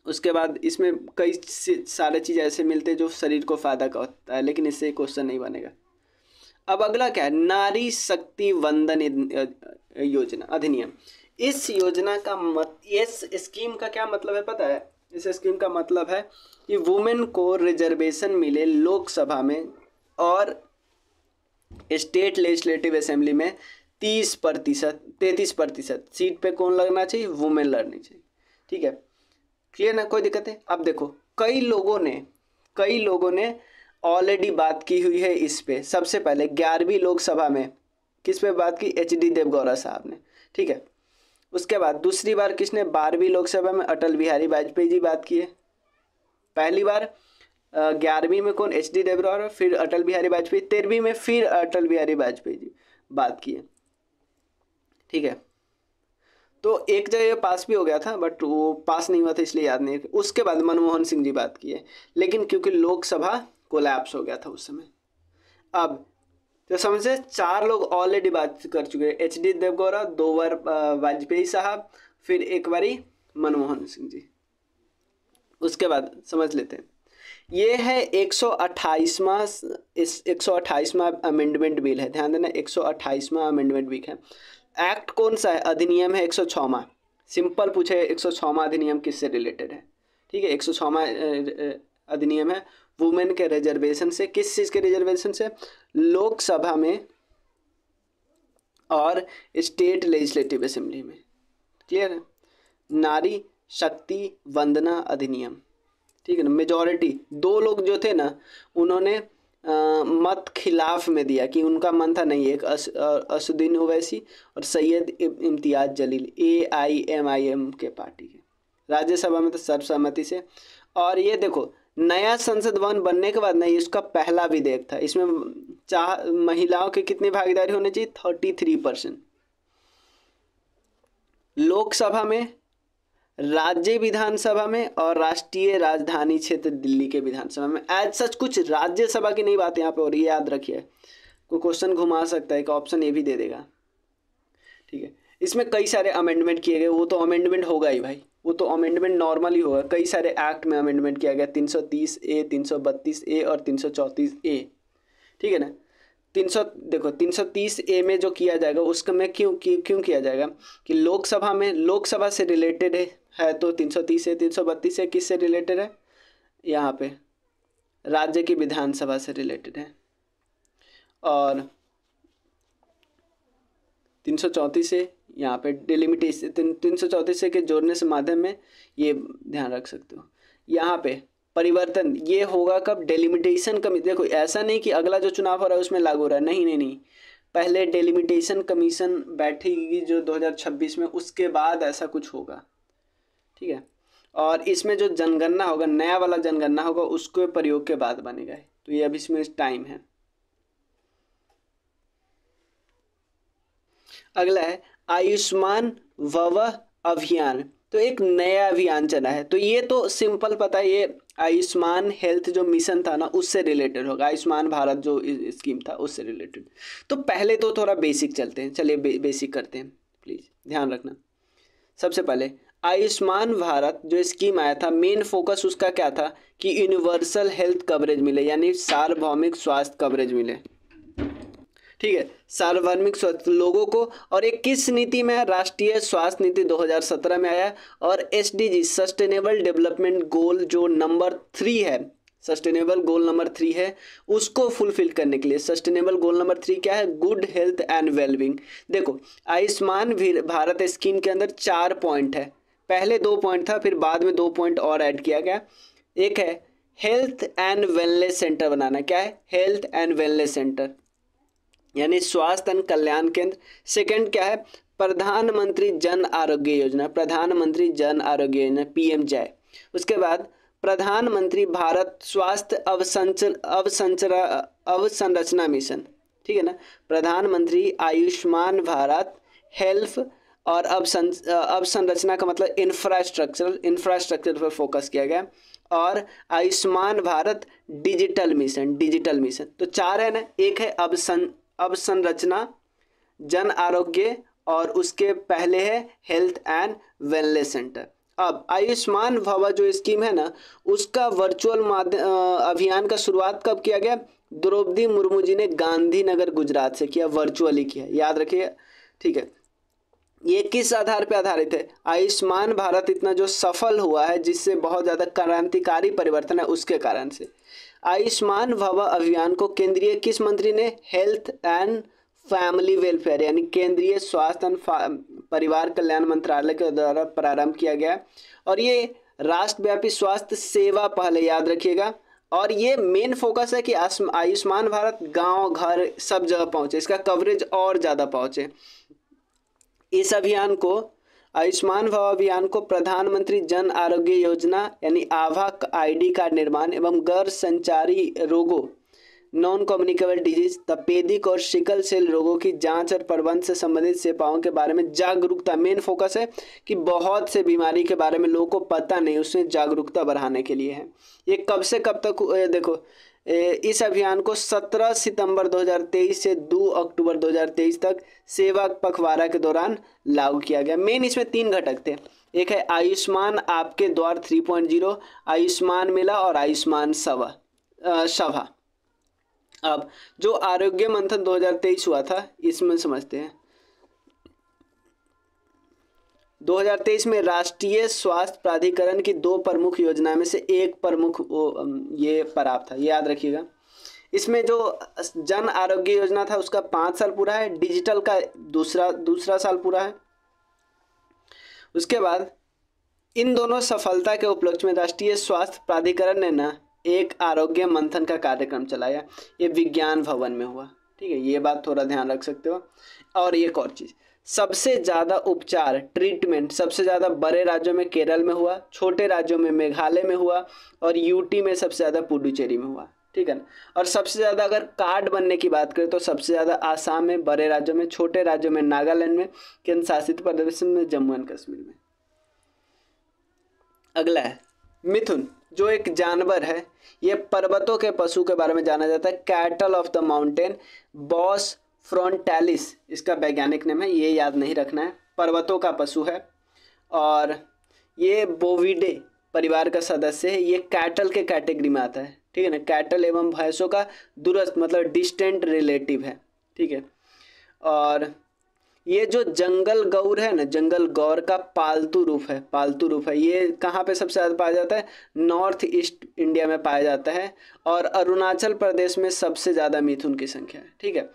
उसके बाद इसमें कई सारे चीज़ ऐसे मिलते हैं जो शरीर को फ़ायदा करता है लेकिन इससे क्वेश्चन नहीं बनेगा अब अगला क्या है नारी शक्ति वंदन योजना अधिनियम इस योजना का मत इस स्कीम का क्या मतलब है पता है इस स्कीम का मतलब है कि वुमेन को रिजर्वेशन मिले लोकसभा में और स्टेट लेजिस्लेटिव असेंबली में तीस प्रतिशत तैंतीस प्रतिशत सीट पे कौन लगना चाहिए वुमेन लड़नी चाहिए ठीक है क्लियर ना कोई दिक्कत है अब देखो कई लोगों ने कई लोगों ने ऑलरेडी बात की हुई है इस पर सबसे पहले ग्यारहवीं लोकसभा में किस पे बात की एच डी देवगौरा साहब ने ठीक है उसके बाद दूसरी बार किसने बारहवीं लोकसभा में अटल बिहारी वाजपेयी जी बात की है पहली बार ग्यारहवीं में कौन एच डी देवगौरा फिर अटल बिहारी वाजपेयी तेरहवीं में फिर अटल बिहारी वाजपेयी जी बात की है ठीक है तो एक जगह पास भी हो गया था बट वो पास नहीं हुआ था इसलिए याद नहीं उसके बाद मनमोहन सिंह जी बात की है लेकिन क्योंकि लोकसभा कोलैप्स हो गया था उस समय अब तो समझे चार लोग ऑलरेडी बात कर चुके हैं एच डी देवगौरा दो बार वाजपेयी साहब फिर एक बारी मनमोहन सिंह जी उसके बाद समझ लेते हैं ये है एक सौ अट्ठाईसवा इस एक सौ अट्ठाईसवा अमेंडमेंट बिल है ध्यान देना एक सौ अट्ठाईसवा अमेंडमेंट बिल है एक्ट कौन सा है अधिनियम है एक सौ छमा सिंपल पूछे एक सौ छमा अधिनियम किससे रिलेटेड है ठीक है एक सौ छमा अधिनियम है वुमेन के रिजर्वेशन से किस चीज़ के रिजर्वेशन से लोकसभा में और स्टेट लेजिस्लेटिव असेंबली में क्लियर है नारी शक्ति वंदना अधिनियम ठीक है ना मेजोरिटी दो लोग जो थे ना उन्होंने मत खिलाफ में दिया कि उनका मन था नहीं एक अस, असुद्दीन ओवैसी और Syed Imtiaz Jaleel A I M I M के पार्टी के राज्यसभा में तो सर्वसहमति से और ये देखो नया संसद भवन बनने के बाद नहीं इसका पहला विधेयक था इसमें चाह महिलाओं की कितनी भागीदारी होनी चाहिए थर्टी थ्री परसेंट लोकसभा में राज्य विधानसभा में और राष्ट्रीय राजधानी क्षेत्र दिल्ली के विधानसभा में एज सच कुछ राज्यसभा की नहीं बात यहाँ पे हो रही है याद रखिए कोई क्वेश्चन घुमा सकता है एक ऑप्शन ये भी दे देगा ठीक है इसमें कई सारे अमेंडमेंट किए गए वो तो अमेंडमेंट होगा ही भाई वो तो अमेंडमेंट नॉर्मल ही होगा कई सारे एक्ट में अमेंडमेंट किया गया तीन ए तीन ए और तीन ए ठीक है ना 300 देखो 330 ए में जो किया जाएगा उसका में क्यों क्यों किया जाएगा कि लोकसभा में लोकसभा से रिलेटेड है है तो 330 से 332 से किस से रिलेटेड है यहाँ पे राज्य की विधानसभा से रिलेटेड है और तीन सौ चौंतीस से यहाँ पे डिलिमिटेशन तीन तीन सौ चौंतीस से के जोड़ने से माध्यम में ये ध्यान रख सकते हो यहाँ पे परिवर्तन ये होगा कब डेलिमिटेशन कमी देखो ऐसा नहीं कि अगला जो चुनाव हो रहा है उसमें लागू हो रहा है नहीं नहीं नहीं पहले डेलिमिटेशन कमीशन बैठेगी जो 2026 में उसके बाद ऐसा कुछ होगा ठीक है और इसमें जो जनगणना होगा नया वाला जनगणना होगा उसके प्रयोग के बाद बनेगा तो ये अब इसमें टाइम है अगला है आयुष्मान वव अभियान तो एक नया अभियान चला है तो ये तो सिंपल पता है ये आयुष्मान हेल्थ जो मिशन था ना उससे रिलेटेड होगा आयुष्मान भारत जो स्कीम था उससे रिलेटेड तो पहले तो थोड़ा बेसिक चलते हैं चलिए बे, बेसिक करते हैं प्लीज़ ध्यान रखना सबसे पहले आयुष्मान भारत जो स्कीम आया था मेन फोकस उसका क्या था कि यूनिवर्सल हेल्थ कवरेज मिले यानी सार्वभौमिक स्वास्थ्य कवरेज मिले ठीक है सार्वभौमिक स्वास्थ्य लोगों को और एक किस नीति में राष्ट्रीय स्वास्थ्य नीति 2017 में आया और S D sustainable development goal जो नंबर थ्री है सस्टेनेबल गोल नंबर थ्री है उसको फुलफिल करने के लिए सस्टेनेबल गोल नंबर थ्री क्या है गुड हेल्थ एंड वेलबिंग देखो आयुष्मान भारत स्कीम के अंदर चार पॉइंट है पहले दो पॉइंट था फिर बाद में दो पॉइंट और ऐड किया गया एक है हेल्थ एंड वेलनेस सेंटर बनाना क्या है हेल्थ एंड वेलनेस सेंटर यानी स्वास्थ्य एंड कल्याण केंद्र सेकंड क्या है प्रधानमंत्री जन आरोग्य योजना प्रधानमंत्री जन आरोग्य योजना पीएम जय उसके बाद प्रधानमंत्री भारत स्वास्थ्य अवसंचर अवसंचरा अवसंरचना मिशन ठीक है ना प्रधानमंत्री आयुष्मान भारत हेल्थ और अब सं अब संरचना का मतलब इंफ्रास्ट्रक्चर इंफ्रास्ट्रक्चर पर फोकस किया गया और Ayushman Bharat digital mission digital mission तो चार है ना एक है अब सं अब संरचना जन आरोग्य और उसके पहले है हेल्थ एंड वेलनेस सेंटर अब आयुष्मान भवा जो स्कीम है ना उसका वर्चुअल माध्यम अभियान का शुरुआत कब किया गया द्रौपदी मुर्मू जी ने गांधीनगर गुजरात से किया वर्चुअली किया याद रखिए ठीक है ये किस आधार पर आधारित है आयुष्मान भारत इतना जो सफल हुआ है जिससे बहुत ज़्यादा क्रांतिकारी परिवर्तन है उसके कारण से आयुष्मान भव अभियान को केंद्रीय किस मंत्री ने हेल्थ एंड फैमिली वेलफेयर यानी केंद्रीय स्वास्थ्य एंड परिवार कल्याण मंत्रालय के द्वारा प्रारंभ किया गया और ये राष्ट्रव्यापी स्वास्थ्य सेवा पहले याद रखिएगा और ये मेन फोकस है कि आयुष्मान भारत गांव घर सब जगह पहुंचे इसका कवरेज और ज़्यादा पहुंचे इस अभियान को आयुष्मान भव अभियान को प्रधानमंत्री जन आरोग्य योजना यानी आभा आईडी कार्ड निर्माण एवं गैर संचारी रोगों नॉन कम्युनिकेबल डिजीज तपेदिक और शिकल सेल रोगों की जांच और प्रबंध से संबंधित सेवाओं के बारे में जागरूकता मेन फोकस है कि बहुत से बीमारी के बारे में लोगों को पता नहीं उसमें जागरूकता बढ़ाने के लिए है ये कब से कब तक देखो इस अभियान को 17 सितंबर 2023 से 2 अक्टूबर 2023 तक सेवा पखवाड़ा के दौरान लागू किया गया मेन इसमें तीन घटक थे एक है आयुष्मान आपके द्वार 3.0 आयुष्मान मेला और आयुष्मान सभा सभा अब जो आरोग्य मंथन 2023 हुआ था इसमें समझते हैं 2023 में राष्ट्रीय स्वास्थ्य प्राधिकरण की दो प्रमुख योजना में से एक प्रमुख ये पराव था ये याद रखिएगा इसमें जो जन आरोग्य योजना था उसका पाँच साल पूरा है डिजिटल का दूसरा दूसरा साल पूरा है उसके बाद इन दोनों सफलता के उपलक्ष्य में राष्ट्रीय स्वास्थ्य प्राधिकरण ने ना एक आरोग्य मंथन का कार्यक्रम चलाया ये विज्ञान भवन में हुआ ठीक है ये बात थोड़ा ध्यान रख सकते हो और एक और चीज़ सबसे ज़्यादा उपचार ट्रीटमेंट सबसे ज़्यादा बड़े राज्यों में केरल में हुआ छोटे राज्यों में मेघालय में हुआ और यूटी में सबसे ज़्यादा पुडुचेरी में हुआ ठीक है ना और सबसे ज़्यादा अगर कार्ड बनने की बात करें तो सबसे ज़्यादा आसाम में बड़े राज्यों में छोटे राज्यों में नागालैंड में केंद्र शासित प्रदेश में जम्मू एंड कश्मीर में अगला है मिथुन जो एक जानवर है ये पर्वतों के पशु के बारे में जाना जाता है cattle of the mountain bos frontalis इसका वैज्ञानिक नेम है ये याद नहीं रखना है पर्वतों का पशु है और ये बोविडे परिवार का सदस्य है ये कैटल के कैटेगरी में आता है ठीक है ना कैटल एवं भैंसों का दूरस्थ मतलब डिस्टेंट रिलेटिव है ठीक है और ये जो जंगल गौर है ना जंगल गौर का पालतू रूप है पालतू रूप है ये कहाँ पे सबसे ज़्यादा पाया जाता है नॉर्थ ईस्ट इंडिया में पाया जाता है और अरुणाचल प्रदेश में सबसे ज़्यादा मिथुन की संख्या है ठीक है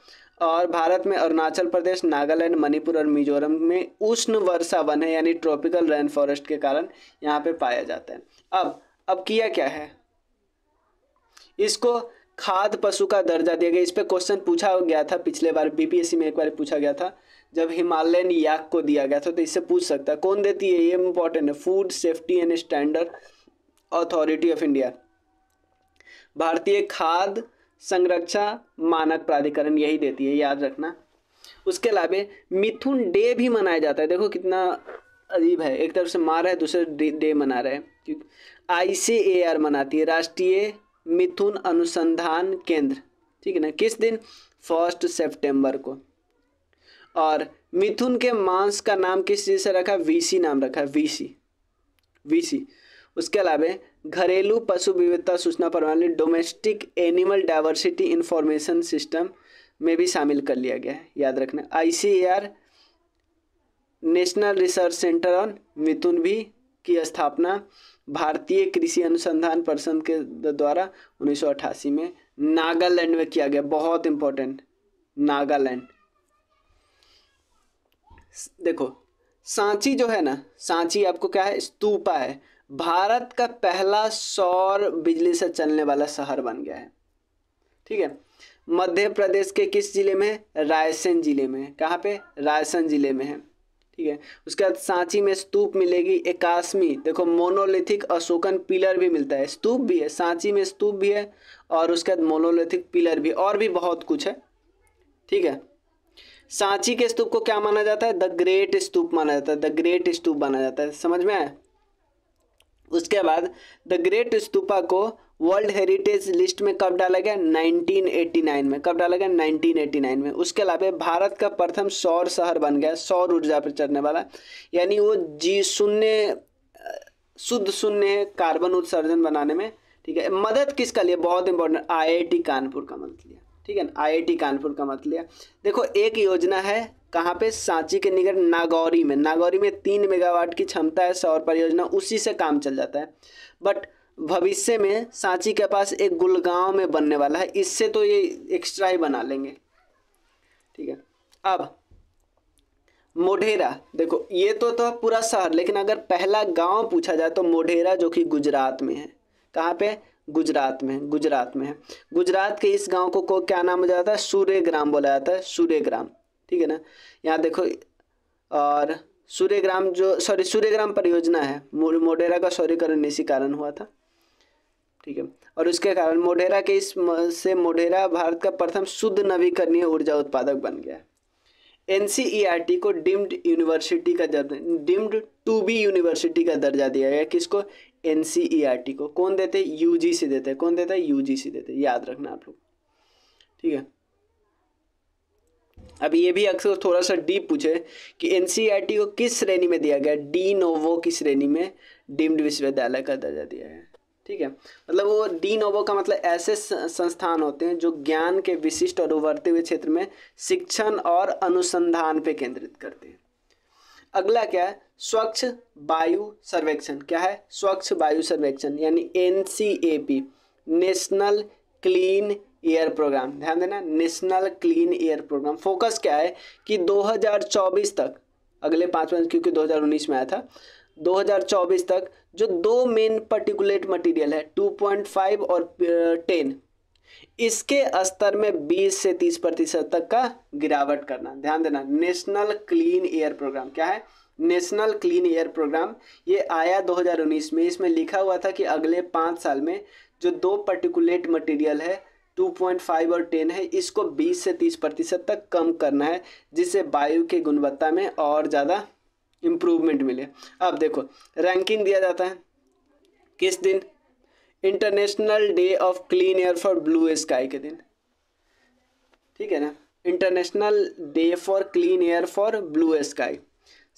और भारत में अरुणाचल प्रदेश नागालैंड मणिपुर और मिजोरम में उष्ण वर्षा वन है यानी ट्रॉपिकल रेन फॉरेस्ट के कारण यहाँ पे पाया जाता है अब अब किया क्या है इसको खाद पशु का दर्जा दिया गया इस पर क्वेश्चन पूछा गया था पिछले बार बीपीएससी में एक बार पूछा गया था जब हिमालयन याक को दिया गया था तो इससे पूछ सकता है कौन देती है ये इंपॉर्टेंट है food safety and standard authority of India भारतीय खाद संरक्षा मानक प्राधिकरण यही देती है याद रखना उसके अलावा मिथुन डे भी मनाया जाता है देखो कितना अजीब है एक तरफ से मार है दूसरे डे मना रहे हैं आई सी ए आर मनाती है राष्ट्रीय मिथुन अनुसंधान केंद्र ठीक है ना किस दिन फर्स्ट सेप्टेम्बर को और मिथुन के मांस का नाम किस चीज़ से रखा वीसी नाम रखा वीसी वीसी उसके अलावा घरेलू पशु विविधता सूचना प्रणाली domestic animal diversity information system में भी शामिल कर लिया गया है याद रखना आई national research centre on mithun भी की स्थापना भारतीय कृषि अनुसंधान परिषद के द्वारा 1988 में नागालैंड में किया गया बहुत इंपॉर्टेंट नागालैंड देखो सांची जो है ना सांची आपको क्या है स्तूपा है भारत का पहला सौर बिजली से चलने वाला शहर बन गया है ठीक है मध्य प्रदेश के किस जिले में रायसेन जिले में कहाँ पे रायसेन जिले में है ठीक है उसके बाद सांची में स्तूप मिलेगी एकाशमी देखो मोनोलिथिक अशोकन पिलर भी मिलता है स्तूप भी है सांची में स्तूप भी है और उसके बाद मोनोलिथिक पिलर भी और भी बहुत कुछ है ठीक है सांची के स्तूप को क्या माना जाता है द ग्रेट स्तूप माना जाता है द ग्रेट स्तूप माना जाता है समझ में आया उसके बाद द ग्रेट स्तूपा को वर्ल्ड हेरिटेज लिस्ट में कब डाला गया 1989 में कब डाला गया 1989 में उसके अलावा भारत का प्रथम सौर शहर बन गया सौर ऊर्जा पर चढ़ने वाला यानी वो जी शून्य शुद्ध शून्य कार्बन उत्सर्जन बनाने में ठीक है मदद किसका लिए बहुत इंपॉर्टेंट आईआईटी कानपुर का मत लिया ठीक है ना आई कानपुर का मत लिया देखो एक योजना है कहाँ पे सांची के निकट नागौरी में नागौरी में तीन मेगावाट की क्षमता है सौर परियोजना उसी से काम चल जाता है बट भविष्य में सांची के पास एक गुलगांव में बनने वाला है इससे तो ये एक्स्ट्रा ही बना लेंगे ठीक है अब मोढेरा देखो ये तो तो पूरा शहर लेकिन अगर पहला गांव पूछा जाए तो मोढेरा जो कि गुजरात में है कहाँ पे गुजरात में गुजरात में है गुजरात के इस गांव को, को क्या नाम हो जाता है सूर्य ग्राम बोला जाता है सूर्य ग्राम ठीक है ना यहाँ देखो और सूर्यग्राम जो सॉरी सूर्यग्राम परियोजना है मोडेरा का सौरीकरण इसी कारण हुआ था ठीक है और उसके कारण मोडेरा के इस से मोडेरा भारत का प्रथम शुद्ध नवीकरणीय ऊर्जा उत्पादक बन गया है एन e को डीम्ड यूनिवर्सिटी का दर्जा डीम्ड टू बी यूनिवर्सिटी का दर्जा दिया गया किसको एन e को कौन देते यू जी देते कौन देता है यू जी सी देते याद रखना आप लोग ठीक है अब ये भी अक्सर थोड़ा सा डीप पूछे कि एन e को किस श्रेणी में दिया गया डी नोवो की श्रेणी में डीम्ड विश्वविद्यालय का दर्जा दिया है ठीक है मतलब वो डी नोवो का मतलब ऐसे संस्थान होते हैं जो ज्ञान के विशिष्ट और उभरते हुए क्षेत्र में शिक्षण और अनुसंधान पर केंद्रित करते हैं अगला क्या है स्वच्छ वायु सर्वेक्षण क्या है स्वच्छ वायु सर्वेक्षण यानी N national clean air programme ध्यान देना national clean air programme focus क्या है कि 2024 तक अगले पाँच वर्ष क्योंकि 2019 में आया था 2024 तक जो दो मेन पर्टिकुलेट मटेरियल है 2.5 और 10 इसके स्तर में 20 से 30 प्रतिशत तक का गिरावट करना ध्यान देना नेशनल क्लीन एयर प्रोग्राम क्या है नेशनल क्लीन एयर प्रोग्राम ये आया 2019 में इसमें लिखा हुआ था कि अगले पाँच साल में जो दो पर्टिकुलेट मटेरियल है 2.5 और 10 है इसको 20 से 30 प्रतिशत तक कम करना है जिससे वायु की गुणवत्ता में और ज़्यादा इम्प्रूवमेंट मिले अब देखो रैंकिंग दिया जाता है किस दिन international day of clean air for blue sky के दिन ठीक है ना international day for clean air for blue sky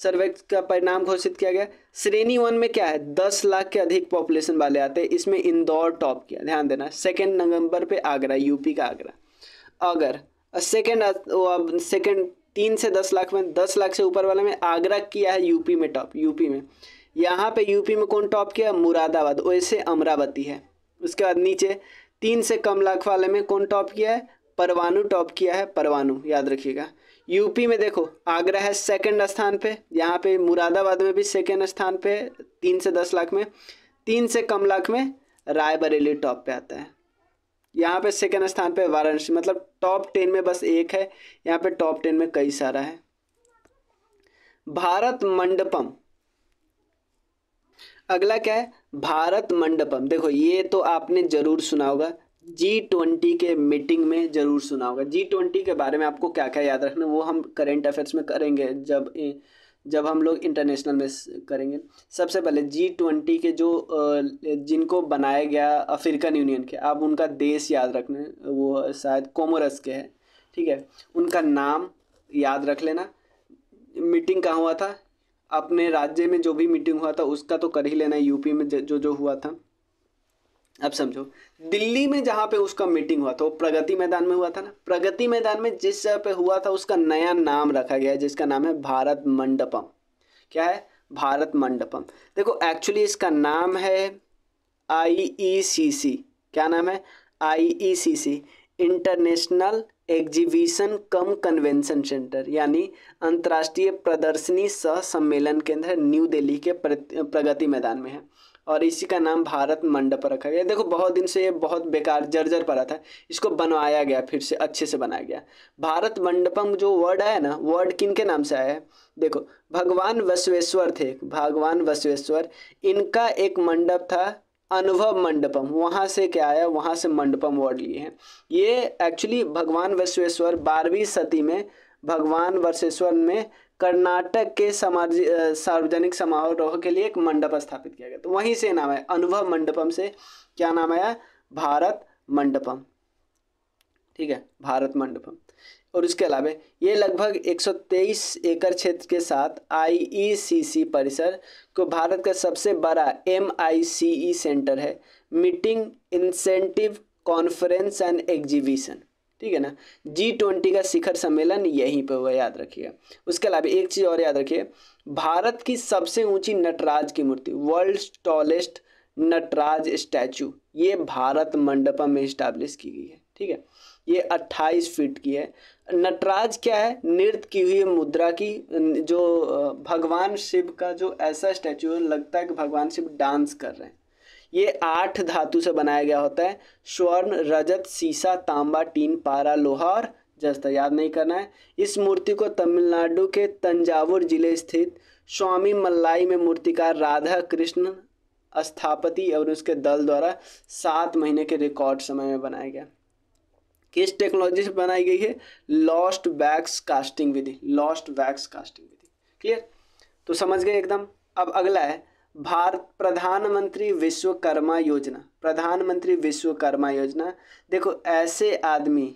survey का परिणाम घोषित किया गया श्रेणी वन में क्या है दस लाख के अधिक पॉपुलेशन वाले आते हैं इसमें इंदौर टॉप किया ध्यान देना सेकेंड नवंबर पे आगरा यूपी का आगरा अगर सेकेंड सेकेंड तीन से दस लाख में दस लाख से ऊपर वाले में आगरा किया है यूपी में टॉप यूपी में यहाँ पे यूपी में कौन टॉप किया मुरादाबाद वैसे अमरावती है उसके बाद नीचे तीन से कम लाख वाले में कौन टॉप किया है परवाणु टॉप किया है परवाणु याद रखिएगा यूपी में देखो आगरा है सेकंड स्थान पे यहाँ पे मुरादाबाद में भी सेकंड स्थान पे तीन से दस लाख में तीन से कम लाख में रायबरेली टॉप पे आता है यहाँ पे सेकंड स्थान पे वाराणसी मतलब टॉप टेन में बस एक है यहाँ पे टॉप टेन में कई सारा है भारत मंडपम अगला क्या है भारत मंडपम देखो ये तो आपने जरूर सुना होगा जी ट्वेंटी के मीटिंग में ज़रूर सुना होगा जी ट्वेंटी के बारे में आपको क्या क्या याद रखना वो हम करेंट अफेयर्स में करेंगे जब जब हम लोग इंटरनेशनल में करेंगे सबसे पहले जी ट्वेंटी के जो जिनको बनाया गया अफ्रीकन यूनियन के आप उनका देश याद रखना वो शायद कोमोरस के हैं ठीक है उनका नाम याद रख लेना मीटिंग कहाँ हुआ था अपने राज्य में जो भी मीटिंग हुआ था उसका तो कर ही लेना यूपी में जो जो हुआ था अब समझो दिल्ली में जहाँ पे उसका मीटिंग हुआ था वो प्रगति मैदान में हुआ था ना प्रगति मैदान में जिस जगह पे हुआ था उसका नया नाम रखा गया है जिसका नाम है भारत मंडपम क्या है भारत मंडपम देखो एक्चुअली इसका नाम है आई ई सी सी क्या नाम है I E C C international exhibition cum convention centre यानी अंतर्राष्ट्रीय प्रदर्शनी सह सम्मेलन केंद्र न्यू दिल्ली के प्रगति मैदान में है और इसी का नाम भारत मंडप रखा गया देखो बहुत दिन से ये बहुत बेकार जर्जर पड़ा था इसको बनवाया गया फिर से अच्छे से बनाया गया भारत मंडपम जो वर्ड आया ना वर्ड किन के नाम से आया है देखो भगवान बसवेश्वर थे भगवान बसवेश्वर इनका एक मंडप था अनुभव मंडपम वहाँ से क्या आया वहाँ से मंडपम वर्ड लिए हैं ये एक्चुअली भगवान बसवेश्वर बारहवीं सती में भगवान वर्षेश्वर में कर्नाटक के समाज सार्वजनिक समारोह के लिए एक मंडप स्थापित किया गया तो वहीं से नाम है अनुभव मंडपम से क्या नाम आया भारत मंडपम ठीक है भारत मंडपम और उसके अलावा ये लगभग 123 एकड़ क्षेत्र के साथ आईईसीसी परिसर को भारत का सबसे बड़ा एमआईसीई सेंटर है meeting incentive conference and exhibition ठीक है ना जी ट्वेंटी का शिखर सम्मेलन यहीं पर हुआ याद रखिएगा उसके अलावा एक चीज़ और याद रखिए भारत की सबसे ऊंची नटराज की मूर्ति वर्ल्ड टॉलेस्ट नटराज स्टैचू ये भारत मंडपम में स्टैब्लिश की गई है ठीक है ये 28 फीट की है नटराज क्या है नृत्य की हुई मुद्रा की जो भगवान शिव का जो ऐसा स्टैचू लगता है कि भगवान शिव डांस कर रहे हैं ये आठ धातु से बनाया गया होता है स्वर्ण रजत सीसा तांबा टीन पारा लोहा और जस्ता याद नहीं करना है इस मूर्ति को तमिलनाडु के तंजावुर जिले स्थित स्वामी मल्लाई में मूर्तिकार राधा कृष्ण स्थापति और उसके दल द्वारा सात महीने के रिकॉर्ड समय में बनाया गया किस टेक्नोलॉजी से बनाई गई है लॉस्ट बैक्स कास्टिंग विधि लॉस्ट बैक्स कास्टिंग विधि क्लियर तो समझ गए एकदम अब अगला है भारत प्रधानमंत्री विश्वकर्मा योजना प्रधानमंत्री विश्वकर्मा योजना देखो ऐसे आदमी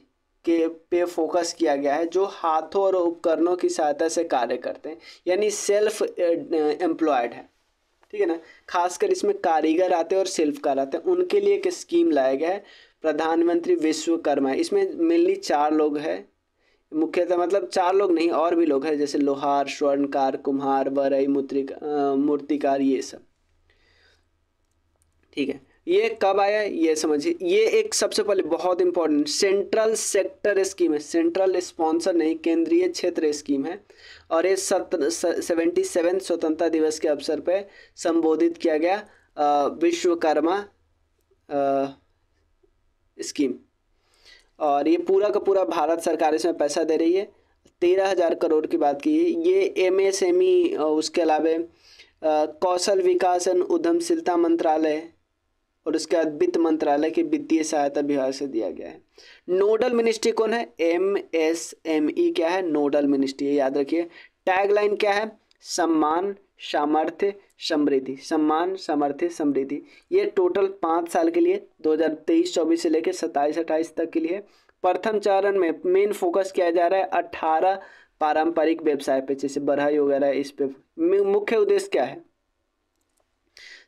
के पे फोकस किया गया है जो हाथों और उपकरणों की सहायता से कार्य करते हैं यानी सेल्फ एम्प्लॉयड है ठीक है ना खासकर इसमें कारीगर आते हैं और शिल्पकार आते हैं उनके लिए एक स्कीम लाया गया है प्रधानमंत्री विश्वकर्मा इसमें मेनली चार लोग हैं मुख्यतः मतलब चार लोग नहीं और भी लोग हैं जैसे लोहार स्वर्णकार कुम्हार वरई मूर्तिकार मूर्तिकार ये सब ठीक है ये कब आया ये समझिए ये एक सबसे पहले बहुत इंपॉर्टेंट सेंट्रल सेक्टर स्कीम है सेंट्रल स्पॉन्सर नहीं केंद्रीय क्षेत्र स्कीम है और ये सेवेंटी सेवन स्वतंत्रता दिवस के अवसर पर संबोधित किया गया विश्वकर्मा स्कीम और ये पूरा का पूरा भारत सरकार इसमें पैसा दे रही है तेरह हज़ार करोड़ की बात की है ये एम एस एम ई उसके अलावा कौशल विकास एंड उद्यमशीलता मंत्रालय और उसके बाद वित्त मंत्रालय की वित्तीय सहायता विभाग से दिया गया है नोडल मिनिस्ट्री कौन है एम एस एम ई क्या है नोडल मिनिस्ट्री याद रखिए टैगलाइन क्या है सम्मान सामर्थ्य समृद्धि सम्मान समर्थित समृद्धि ये टोटल पाँच साल के लिए 2023-24 से लेकर सत्ताईस अट्ठाईस तक के लिए प्रथम चरण में मेन फोकस किया जा रहा है अट्ठारह पारंपरिक व्यवसाय पे जैसे बढ़ाई वगैरह इस पे मुख्य उद्देश्य क्या है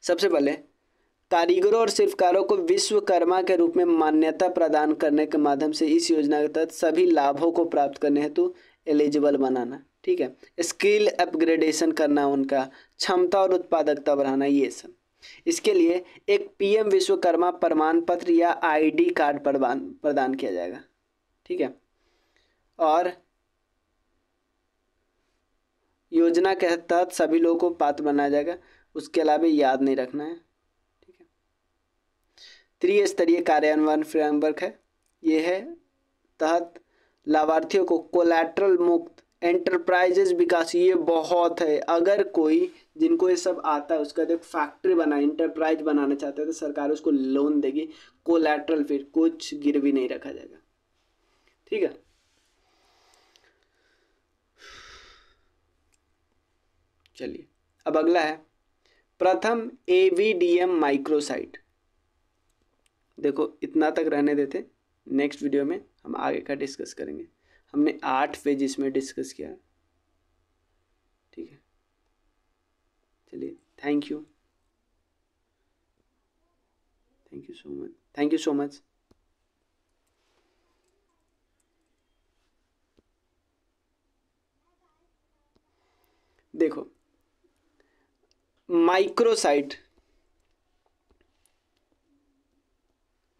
सबसे पहले कारीगरों और शिल्पकारों को विश्वकर्मा के रूप में मान्यता प्रदान करने के माध्यम से इस योजना के तहत सभी लाभों को प्राप्त करने हेतु एलिजिबल बनाना ठीक है स्किल अपग्रेडेशन करना उनका क्षमता और उत्पादकता बढ़ाना ये सब इसके लिए एक पीएम विश्वकर्मा प्रमाण पत्र या आईडी कार्ड प्रदान प्रदान किया जाएगा ठीक है और योजना के तहत सभी लोगों को पात्र बनाया जाएगा उसके अलावा याद नहीं रखना है ठीक है त्रिस्तरीय कार्यान्वयन फ्रेमवर्क है ये है तहत लाभार्थियों को कोलेट्रल मुक्त एंटरप्राइजेज विकास ये बहुत है अगर कोई जिनको ये सब आता है उसका देख फैक्ट्री बना इंटरप्राइज बनाना चाहते है तो सरकार उसको लोन देगी कोलेट्रल फिर कुछ गिरवी नहीं रखा जाएगा ठीक है चलिए अब अगला है प्रथम एवीडीएम माइक्रोसाइट देखो इतना तक रहने देते नेक्स्ट वीडियो में हम आगे का डिस्कस करेंगे हमने आठ पेज इसमें डिस्कस किया ठीक है चलिए thank you thank you so much thank you so much देखो माइक्रोसाइट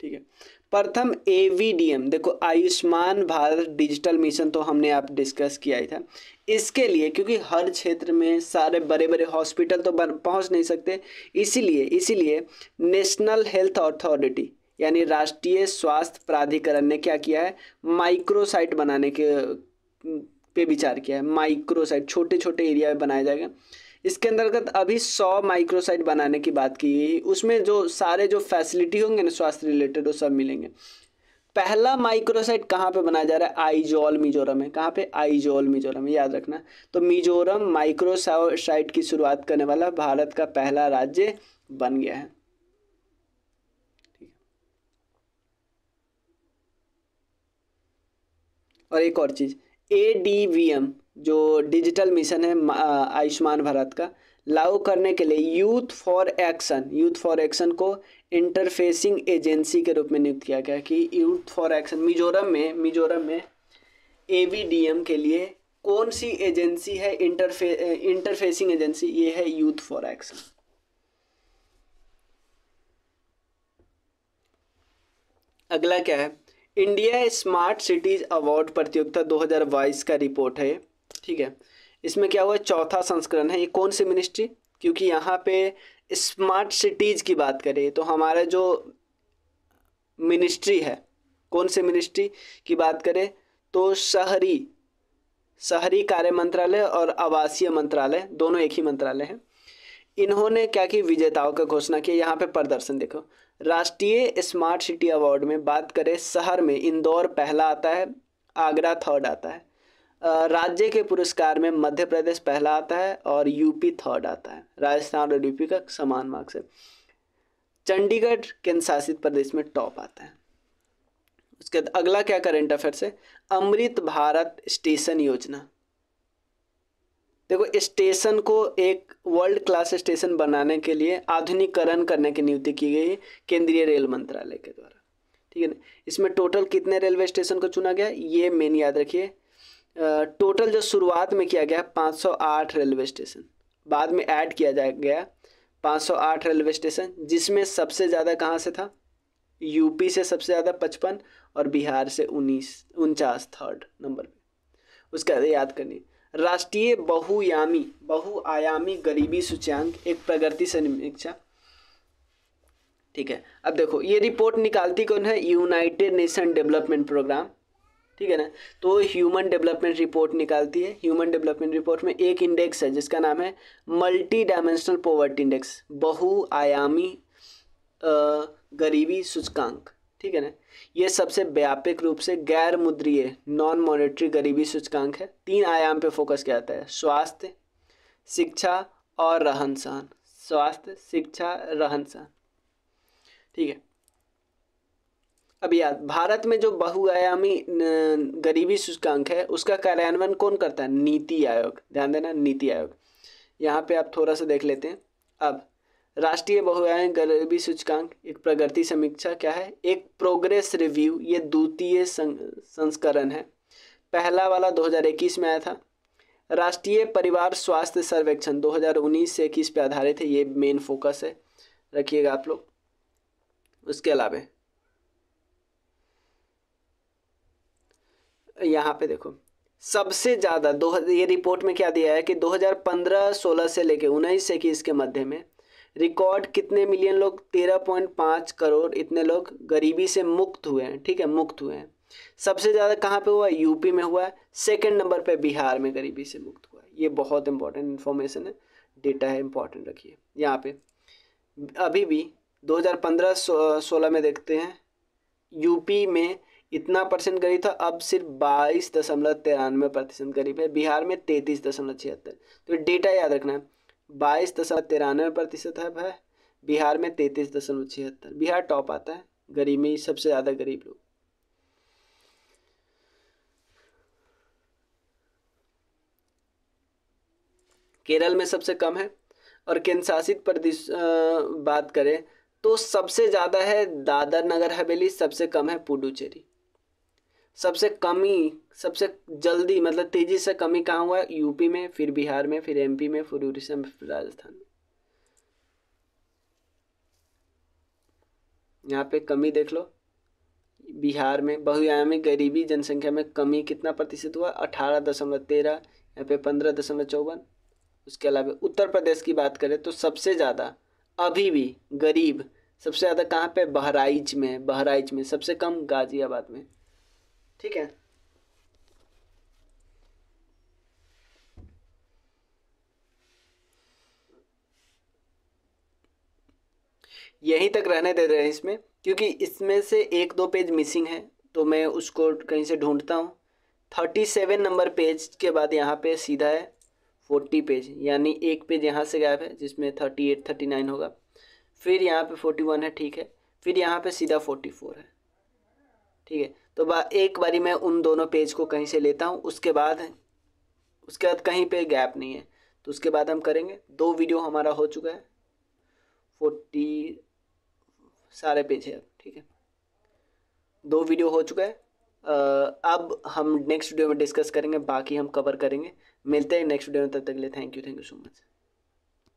ठीक है प्रथम एवीडीएम देखो आयुष्मान भारत डिजिटल मिशन तो हमने आप डिस्कस किया ही था इसके लिए क्योंकि हर क्षेत्र में सारे बड़े बड़े हॉस्पिटल तो बन पहुँच नहीं सकते इसीलिए इसीलिए नेशनल हेल्थ अथॉरिटी यानी राष्ट्रीय स्वास्थ्य प्राधिकरण ने क्या किया है माइक्रोसाइट बनाने के पे विचार किया है माइक्रोसाइट छोटे छोटे एरिया में बनाया जाएगा इसके अंतर्गत अभी सौ माइक्रोसाइट बनाने की बात की गई उसमें जो सारे जो फैसिलिटी होंगे ना स्वास्थ्य रिलेटेड वो सब मिलेंगे पहला माइक्रोसाइट कहाँ पे बनाया जा रहा है आइजोल मिजोरम है कहाँ पे आइजोल मिजोरम है याद रखना तो मिजोरम माइक्रोसाइट की शुरुआत करने वाला भारत का पहला राज्य बन गया है और एक और चीज़ ए डी वी एम जो डिजिटल मिशन है आयुष्मान भारत का लागू करने के लिए youth for action youth for action को इंटरफेसिंग एजेंसी के रूप में नियुक्त किया गया कि यूथ फॉर एक्शन मिजोरम में मिजोरम में ए के लिए कौन सी एजेंसी है इंटरफे इंटरफेसिंग एजेंसी ये है यूथ फॉर एक्शन अगला क्या है इंडिया स्मार्ट सिटीज अवार्ड प्रतियोगिता 2022 का रिपोर्ट है ठीक है इसमें क्या हुआ चौथा संस्करण है ये कौन सी मिनिस्ट्री क्योंकि यहाँ पे स्मार्ट सिटीज़ की बात करें तो हमारा जो मिनिस्ट्री है कौन सी मिनिस्ट्री की बात करें तो शहरी शहरी कार्य मंत्रालय और आवासीय मंत्रालय दोनों एक ही मंत्रालय हैं इन्होंने क्या कि विजेताओं का घोषणा किया यहाँ पे प्रदर्शन देखो राष्ट्रीय स्मार्ट सिटी अवार्ड में बात करें शहर में इंदौर पहला आता है आगरा थर्ड आता है राज्य के पुरस्कार में मध्य प्रदेश पहला आता है और यूपी थर्ड आता है राजस्थान और यूपी का समान मार्क्स है चंडीगढ़ केंद्र शासित प्रदेश में टॉप आता है उसके बाद अगला क्या करेंट अफेयर्स है अमृत भारत स्टेशन योजना देखो स्टेशन को एक वर्ल्ड क्लास स्टेशन बनाने के लिए आधुनिकरण करने की नियुक्ति की गई है केंद्रीय रेल मंत्रालय के द्वारा ठीक है ना इसमें टोटल कितने रेलवे स्टेशन को चुना गया ये मेन याद रखिए टोटल जो शुरुआत में किया गया 508 रेलवे स्टेशन बाद में ऐड किया जा गया 508 रेलवे स्टेशन जिसमें सबसे ज़्यादा कहाँ से था यूपी से सबसे ज़्यादा पचपन और बिहार से उन्नीस उनचास थर्ड नंबर पर उसका याद करनी राष्ट्रीय बहुयामी बहुआयामी गरीबी सूचियांक एक प्रगति समीक्षा ठीक है अब देखो ये रिपोर्ट निकालती कौन है यूनाइटेड नेशन डेवलपमेंट प्रोग्राम ठीक है ना तो ह्यूमन डेवलपमेंट रिपोर्ट निकालती है ह्यूमन डेवलपमेंट रिपोर्ट में एक इंडेक्स है जिसका नाम है मल्टी डायमेंशनल पॉवर्टी इंडेक्स बहुआयामी गरीबी सूचकांक ठीक है ना ये सबसे व्यापक रूप से गैर मुद्रीय नॉन मॉनेटरी गरीबी सूचकांक है तीन आयाम पे फोकस किया जाता है स्वास्थ्य शिक्षा और रहन सहन स्वास्थ्य शिक्षा रहन सहन ठीक है अब याद भारत में जो बहुआयामी गरीबी सूचकांक है उसका कार्यान्वयन कौन करता है नीति आयोग ध्यान देना नीति आयोग यहाँ पे आप थोड़ा सा देख लेते हैं अब राष्ट्रीय बहुआयामी गरीबी सूचकांक एक प्रगति समीक्षा क्या है एक प्रोग्रेस रिव्यू ये द्वितीय संस्करण है पहला वाला 2021 में आया था राष्ट्रीय परिवार स्वास्थ्य सर्वेक्षण 2019 से इक्कीस पे आधारित है ये मेन फोकस है रखिएगा आप लोग उसके अलावा यहाँ पे देखो सबसे ज़्यादा दो ये रिपोर्ट में क्या दिया है कि 2015-16 से लेके उन्नीस इक्कीस के मध्य में रिकॉर्ड कितने मिलियन लोग 13.5 करोड़ इतने लोग गरीबी से मुक्त हुए हैं ठीक है मुक्त हुए हैं सबसे ज़्यादा कहाँ पे हुआ यूपी में हुआ है सेकेंड नंबर पे बिहार में गरीबी से मुक्त हुआ है ये बहुत इंपॉर्टेंट इन्फॉर्मेशन है डेटा है इंपॉर्टेंट रखिए यहाँ पे अभी भी 2015-16 में देखते हैं यूपी में इतना परसेंट करीब था अब सिर्फ बाईस दशमलव तिरानवे प्रतिशत करीब है बिहार में तैंतीस दशमलव छिहत्तर तो डेटा याद रखना है बाईस दशमलव तिरानवे प्रतिशत है बिहार में तैंतीस दशमलव छिहत्तर बिहार टॉप आता है गरीबी सबसे ज़्यादा गरीब लोग केरल में सबसे कम है और केंद्र शासित प्रदेश बात करें तो सबसे ज़्यादा है दादर नगर हवेली सबसे कम है पुडुचेरी सबसे कमी सबसे जल्दी मतलब तेज़ी से कमी कहाँ हुआ यूपी में फिर बिहार में फिर एमपी में फिर उड़ीसा में फिर राजस्थान में यहाँ पे कमी देख लो बिहार में बहुआयामी गरीबी जनसंख्या में कमी कितना प्रतिशत हुआ अठारह दशमलव तेरह यहाँ पे पंद्रह दशमलव चौवन उसके अलावा उत्तर प्रदेश की बात करें तो सबसे ज़्यादा अभी भी गरीब सबसे ज़्यादा कहाँ पे बहराइच में बहराइच में सबसे कम गाज़ियाबाद में ठीक है यहीं तक रहने दे रहे हैं इसमें क्योंकि इसमें से एक दो पेज मिसिंग है तो मैं उसको कहीं से ढूंढता हूँ थर्टी सेवन नंबर पेज के बाद यहाँ पे सीधा है फोर्टी पेज यानी एक पेज यहाँ से गायब है जिसमें थर्टी एट थर्टी नाइन होगा फिर यहाँ पे फोर्टी वन है ठीक है फिर यहाँ पे सीधा फोर्टी फोर है ठीक है तो बा, एक बारी मैं उन दोनों पेज को कहीं से लेता हूँ उसके बाद उसके बाद कहीं पे गैप नहीं है तो उसके बाद हम करेंगे दो वीडियो हमारा हो चुका है फोर्टी सारे पेज है ठीक है दो वीडियो हो चुका है अब हम नेक्स्ट वीडियो में डिस्कस करेंगे बाकी हम कवर करेंगे मिलते हैं नेक्स्ट वीडियो में तब तक के लिए thank you thank you so much